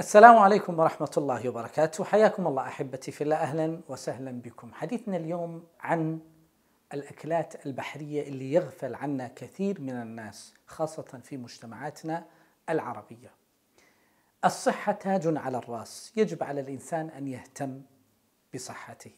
السلام عليكم ورحمة الله وبركاته، حياكم الله أحبتي في الله أهلا وسهلا بكم. حديثنا اليوم عن الأكلات البحرية اللي يغفل عنها كثير من الناس خاصة في مجتمعاتنا العربية. الصحة تاج على الرأس، يجب على الإنسان أن يهتم بصحته.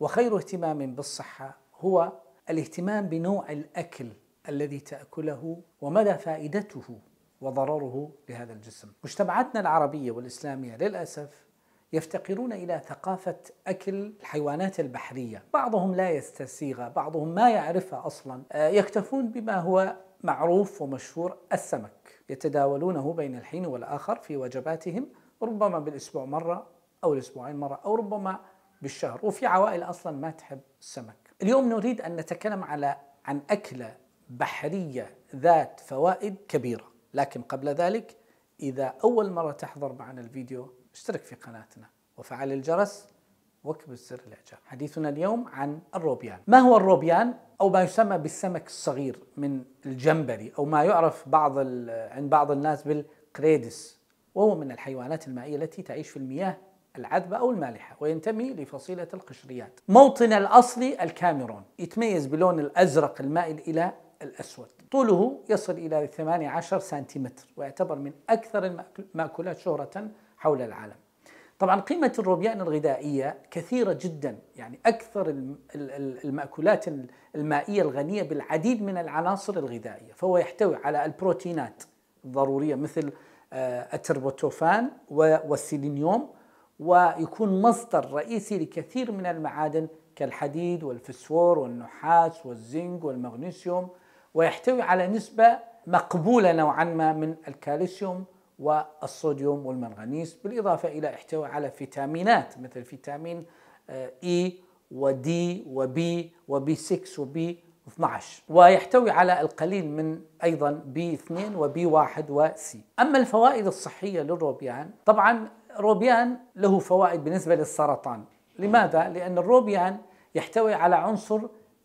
وخير اهتمام بالصحة هو الاهتمام بنوع الأكل الذي تأكله ومدى فائدته وضرره لهذا الجسم. مجتمعاتنا العربية والإسلامية للأسف يفتقرون إلى ثقافة أكل الحيوانات البحرية، بعضهم لا يستسيغها، بعضهم ما يعرفها أصلا، آه، يكتفون بما هو معروف ومشهور السمك، يتداولونه بين الحين والآخر في وجباتهم ربما بالأسبوع مرة أو الأسبوعين مرة أو ربما بالشهر وفي عوائل أصلا ما تحب السمك اليوم نريد أن نتكلم على عن أكلة بحرية ذات فوائد كبيرة لكن قبل ذلك إذا أول مرة تحضر معنا الفيديو اشترك في قناتنا وفعل الجرس واكبس زر الاعجاب. حديثنا اليوم عن الروبيان. ما هو الروبيان؟ او ما يسمى بالسمك الصغير من الجمبري او ما يعرف بعض عند بعض الناس بالقريدس وهو من الحيوانات المائيه التي تعيش في المياه العذبة أو المالحة وينتمي لفصيلة القشريات موطن الأصلي الكاميرون يتميز بلون الأزرق المائل إلى الأسود طوله يصل إلى 18 سنتيمتر ويعتبر من أكثر المأكولات شهرة حول العالم طبعا قيمة الروبيان الغذائية كثيرة جدا يعني أكثر المأكولات المائية الغنية بالعديد من العناصر الغذائية فهو يحتوي على البروتينات الضرورية مثل آه، التربوتوفان والسيلينيوم ويكون مصدر رئيسي لكثير من المعادن كالحديد والفسفور والنحاس والزنك والمغنيسيوم ويحتوي على نسبة مقبولة نوعا ما من الكالسيوم والصوديوم والمنغنيس بالإضافة إلى احتوى على فيتامينات مثل فيتامين إي ودي وبي وبي 6 وبي 12 ويحتوي على القليل من ايضا بي 2 وبي 1 وسي اما الفوائد الصحيه للروبيان طبعا روبيان له فوائد بالنسبه للسرطان لماذا لان الروبيان يحتوي على عنصر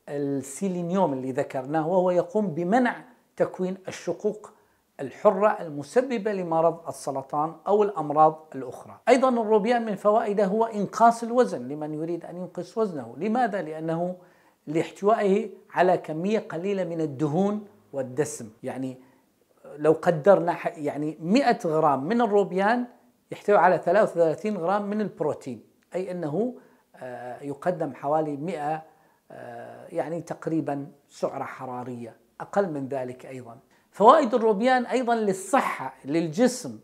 السيلينيوم اللي ذكرناه وهو يقوم بمنع تكوين الشقوق الحرة المسببة لمرض السرطان أو الأمراض الأخرى أيضا الروبيان من فوائده هو إنقاص الوزن لمن يريد أن ينقص وزنه لماذا؟ لأنه لاحتوائه على كمية قليلة من الدهون والدسم يعني لو قدرنا يعني 100 غرام من الروبيان يحتوي على 33 غرام من البروتين أي أنه آه، يقدم حوالي 100 آه، يعني تقريبا سعرة حرارية أقل من ذلك أيضا فوائد الروبيان أيضا للصحة للجسم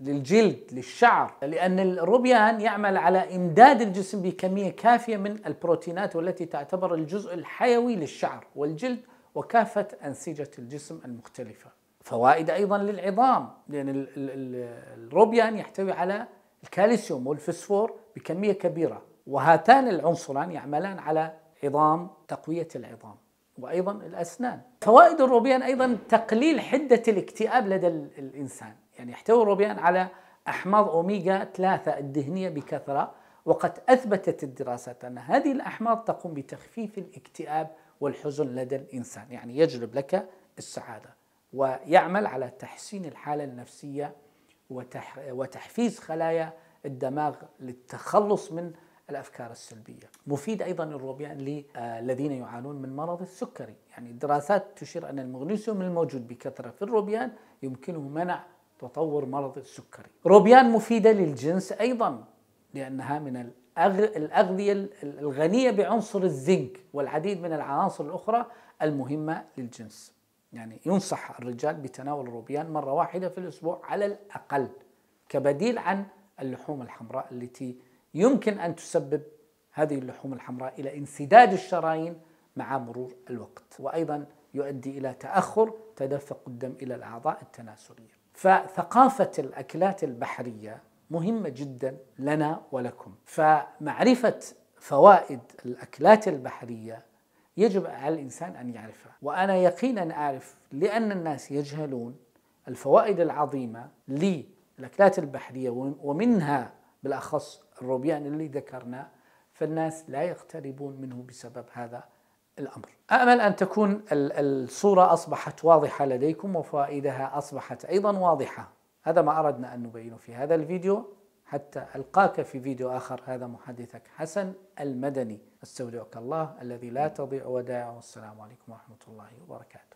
للجلد للشعر لأن الروبيان يعمل على إمداد الجسم بكمية كافية من البروتينات والتي تعتبر الجزء الحيوي للشعر والجلد وكافة أنسجة الجسم المختلفة فوائد أيضا للعظام لأن الروبيان يحتوي على الكالسيوم والفسفور بكمية كبيرة وهاتان العنصران يعملان على عظام تقوية العظام وأيضا الأسنان فوائد الروبيان أيضا تقليل حدة الاكتئاب لدى الإنسان يعني يحتوي الروبيان على أحماض أوميجا 3 الدهنية بكثرة وقد أثبتت الدراسات أن هذه الأحماض تقوم بتخفيف الاكتئاب والحزن لدى الإنسان يعني يجلب لك السعادة ويعمل على تحسين الحالة النفسية وتحفيز خلايا الدماغ للتخلص من الافكار السلبيه. مفيد ايضا الروبيان للذين آه، يعانون من مرض السكري، يعني الدراسات تشير ان المغنيسيوم الموجود بكثره في الروبيان يمكنه منع تطور مرض السكري روبيان مفيدة للجنس أيضا لأنها من الأغذية الغنية بعنصر الزنك والعديد من العناصر الأخرى المهمة للجنس يعني ينصح الرجال بتناول الروبيان مرة واحدة في الأسبوع على الأقل كبديل عن اللحوم الحمراء التي يمكن أن تسبب هذه اللحوم الحمراء إلى انسداد الشرايين مع مرور الوقت وأيضا يؤدي إلى تأخر تدفق الدم إلى الأعضاء التناسلية فثقافة الأكلات البحرية مهمة جدا لنا ولكم فمعرفة فوائد الأكلات البحرية يجب على الإنسان أن يعرفها وأنا يقينا أعرف لأن الناس يجهلون الفوائد العظيمة للأكلات البحرية ومنها بالأخص الروبيان اللي ذكرناه فالناس لا يقتربون منه بسبب هذا الأمر أمل أن تكون الصورة أصبحت واضحة لديكم وفائدها أصبحت أيضا واضحة هذا ما أردنا أن نبينه في هذا الفيديو حتى ألقاك في فيديو آخر هذا محدثك حسن المدني استودعك الله الذي لا تضيع ودائعه والسلام عليكم ورحمة الله وبركاته